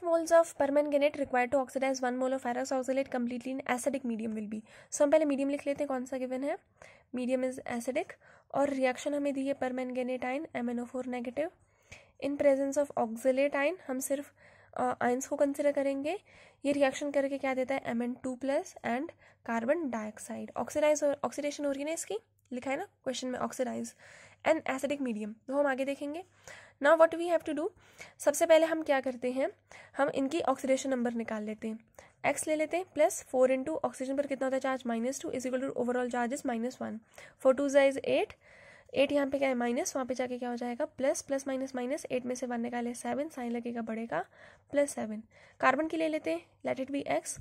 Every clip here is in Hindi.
of moles of permanganate required to oxidize one mole of ferrous oxalate completely in acidic medium will be so hum pehle medium likh lete hain kaun sa given hai medium is acidic aur reaction hame di hai permanganate ion mno4 negative in presence of oxalate ion hum sirf ion ions uh, को कंसिडर करेंगे ये रिएक्शन करके क्या देता है M N two plus and carbon dioxide oxidise oxidation हो रही है ना इसकी लिखा है ना क्वेश्चन में ऑक्सीडाइज एंड एसिडिक मीडियम वो हम आगे देखेंगे ना what we have to do सबसे पहले हम क्या करते हैं हम इनकी ऑक्सीडेशन नंबर निकाल लेते हैं एक्स ले लेते हैं प्लस फोर इंटू ऑक्सीजन पर कितना होता है charge minus two is equal to overall charges minus one four two जाइज इज एट एट यहाँ पे क्या है माइनस वहाँ पे जाके क्या हो जाएगा plus plus minus minus eight में से वन निकाले सेवन साइन लगेगा बढ़ेगा प्लस सेवन कार्बन की ले लेते हैं let it be x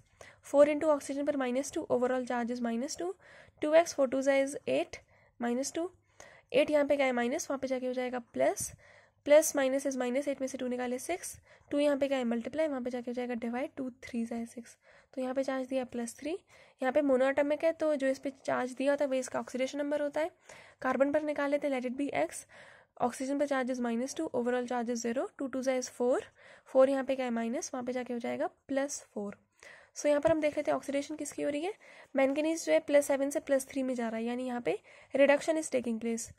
four into oxygen पर minus two overall charges minus two two x four two जाइज is eight minus two eight यहाँ पे क्या है माइनस वहाँ पे जाके हो जाएगा plus plus minus is minus eight में से टू निकाले सिक्स टू यहाँ पे क्या है मल्टीप्लाई वहाँ पे जाके हो जाएगा डिवाइड टू थ्री जाए सिक्स तो यहाँ पे चार्ज दिया प्लस थ्री यहाँ पे मोनोटमिक है तो जो इस पर चार्ज दिया होता है वही इसका ऑक्सीडेशन नंबर होता है कार्बन पर निकाले थे let it be x oxygen पर charge is minus two overall charge is zero two two जाए इज फोर फोर यहाँ पे क्या है माइनस वहाँ पे जाके हो जाएगा प्लस फोर सो so, यहाँ पर हम देख लेते हैं ऑक्सीडेशन किसकी हो रही है मैंगनीज जो है प्लस सेवन से प्लस थ्री में जा रहा है यानी यहाँ पे reduction is taking place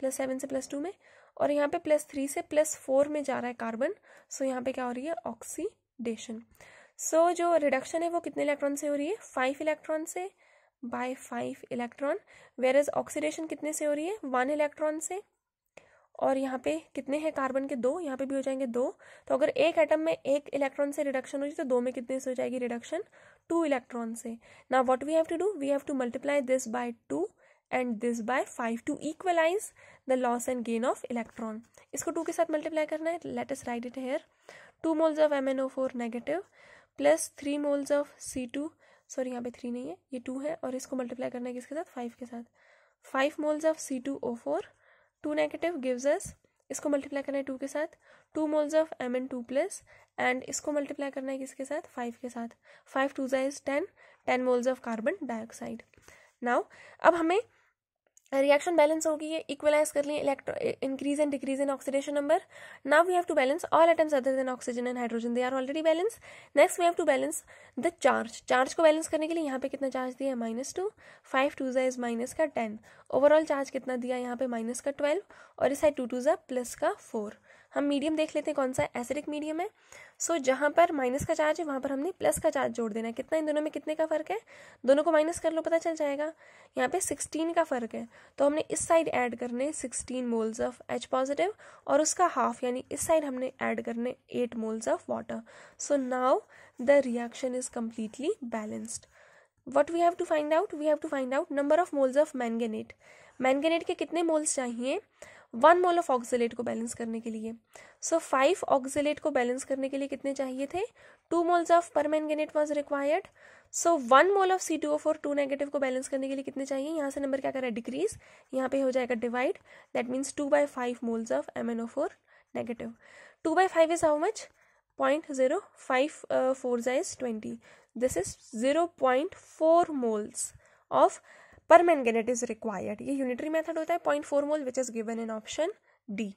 plus seven से प्लस टू में और यहाँ पे प्लस थ्री से प्लस फोर में जा रहा है कार्बन सो यहाँ पे क्या हो रही है ऑक्सीडेशन सो so, जो रिडक्शन है वो कितने इलेक्ट्रॉन से हो रही है फाइव इलेक्ट्रॉन से by five electron where is oxidation कितने से हो रही है वन इलेक्ट्रॉन से और यहाँ पे कितने हैं कार्बन के दो यहाँ पे भी हो जाएंगे दो तो अगर एक एटम में एक इलेक्ट्रॉन से रिडक्शन हो जाए तो दो में कितने से हो जाएगी रिडक्शन टू इलेक्ट्रॉन से ना what we have to do we have to multiply this by two and this by five to equalize the loss and gain of electron इसको टू के साथ मल्टीप्लाई करना है latest write it here two moles of M N O four negative plus three moles of C two sorry यहाँ पे थ्री नहीं है ये टू है और इसको मल्टीप्लाई करना है किसके साथ फाइव के साथ five moles of C two O four two negative gives us इसको मल्टीप्लाई करना है टू के साथ two moles of M N two plus and इसको मल्टीप्लाई करना है किसके साथ फाइव के साथ फाइव टू जा ten ten moles of carbon dioxide now अब हमें रिएक्शन बैलेंस होगी है इक्वलाइज कर लें electro increase and decrease in oxidation number now we have to balance all atoms other than oxygen and hydrogen they are already balance next we have to balance the charge charge को बैलेंस करने के लिए यहाँ पे कितना चार्ज दिया है माइनस टू फाइव टू ज़ा इज माइनस का टेन ओवरऑल चार्ज कितना दिया यहाँ पे माइनस का ट्वेल्व और इस साइड टू टू ज़ा प्लस का फोर हम मीडियम देख लेते हैं कौन सा एसिडिक मीडियम है सो so, जहाँ पर माइनस का चार्ज है वहाँ पर हमने प्लस का चार्ज जोड़ देना है कितना इन दोनों में कितने का फ़र्क है दोनों को माइनस कर लो पता चल जाएगा यहाँ पे सिक्सटीन का फ़र्क है तो हमने इस साइड ऐड करने sixteen moles of H positive और उसका हाफ यानी इस साइड हमने ऐड करने eight moles of water so now the reaction is completely balanced what we have to find out we have to find out number of moles of manganate manganate के कितने मोल्स चाहिए वन मोल ऑफ ऑक्जिलेट को बैलेंस करने के लिए सो फाइव ऑक्जिलेट को बैलेंस करने के लिए कितने चाहिए थे two moles of permanganate was required so one mole of C two O four two negative को बैलेंस करने के लिए कितने चाहिए यहाँ से नंबर क्या करा डिक्रीज यहाँ पे हो जाएगा divide that means two by five moles of M N O four negative two by five is how much point zero five four जाइज twenty this is zero point four moles of permanganate is required ये यूनिटरी मेथड होता है point four mole which is given in option D